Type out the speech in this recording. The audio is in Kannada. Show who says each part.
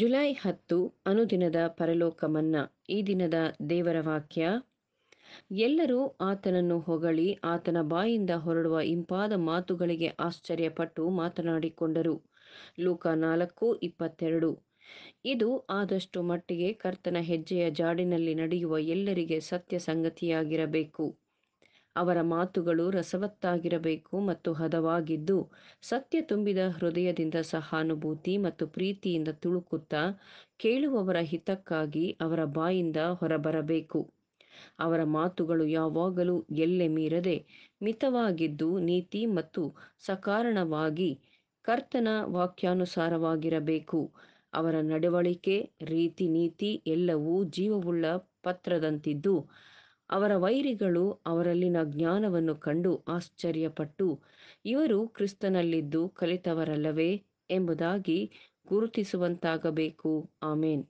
Speaker 1: ಜುಲೈ ಹತ್ತು ಅನುದಿನದ ಪರಲೋಕ ಮನ್ನಾ ಈ ದಿನದ ದೇವರ ವಾಕ್ಯ ಎಲ್ಲರೂ ಆತನನ್ನು ಹೊಗಳಿ ಆತನ ಬಾಯಿಂದ ಹೊರಡುವ ಇಂಪಾದ ಮಾತುಗಳಿಗೆ ಆಶ್ಚರ್ಯಪಟ್ಟು ಮಾತನಾಡಿಕೊಂಡರು ಲೋಕ ನಾಲ್ಕು ಇಪ್ಪತ್ತೆರಡು ಇದು ಆದಷ್ಟು ಮಟ್ಟಿಗೆ ಕರ್ತನ ಹೆಜ್ಜೆಯ ಜಾಡಿನಲ್ಲಿ ನಡೆಯುವ ಎಲ್ಲರಿಗೆ ಸತ್ಯ ಸಂಗತಿಯಾಗಿರಬೇಕು ಅವರ ಮಾತುಗಳು ರಸವತ್ತಾಗಿರಬೇಕು ಮತ್ತು ಹದವಾಗಿದ್ದು ಸತ್ಯ ತುಂಬಿದ ಹೃದಯದಿಂದ ಸಹಾನುಭೂತಿ ಮತ್ತು ಪ್ರೀತಿಯಿಂದ ತುಳುಕುತ್ತಾ ಕೇಳುವವರ ಹಿತಕ್ಕಾಗಿ ಅವರ ಬಾಯಿಂದ ಹೊರಬರಬೇಕು ಅವರ ಮಾತುಗಳು ಯಾವಾಗಲೂ ಎಲ್ಲೆ ಮೀರದೆ ಮಿತವಾಗಿದ್ದು ನೀತಿ ಮತ್ತು ಸಕಾರಣವಾಗಿ ಕರ್ತನ ವಾಕ್ಯಾನುಸಾರವಾಗಿರಬೇಕು ಅವರ ನಡವಳಿಕೆ ರೀತಿ ನೀತಿ ಎಲ್ಲವೂ ಜೀವವುಳ್ಳ ಪತ್ರದಂತಿದ್ದು ಅವರ ವೈರಿಗಳು ಅವರಲ್ಲಿನ ಜ್ಞಾನವನ್ನು ಕಂಡು ಆಶ್ಚರ್ಯಪಟ್ಟು ಇವರು ಕ್ರಿಸ್ತನಲ್ಲಿದ್ದು ಕಲಿತವರಲ್ಲವೇ ಎಂಬುದಾಗಿ ಗುರುತಿಸುವಂತಾಗಬೇಕು ಆಮೇನ್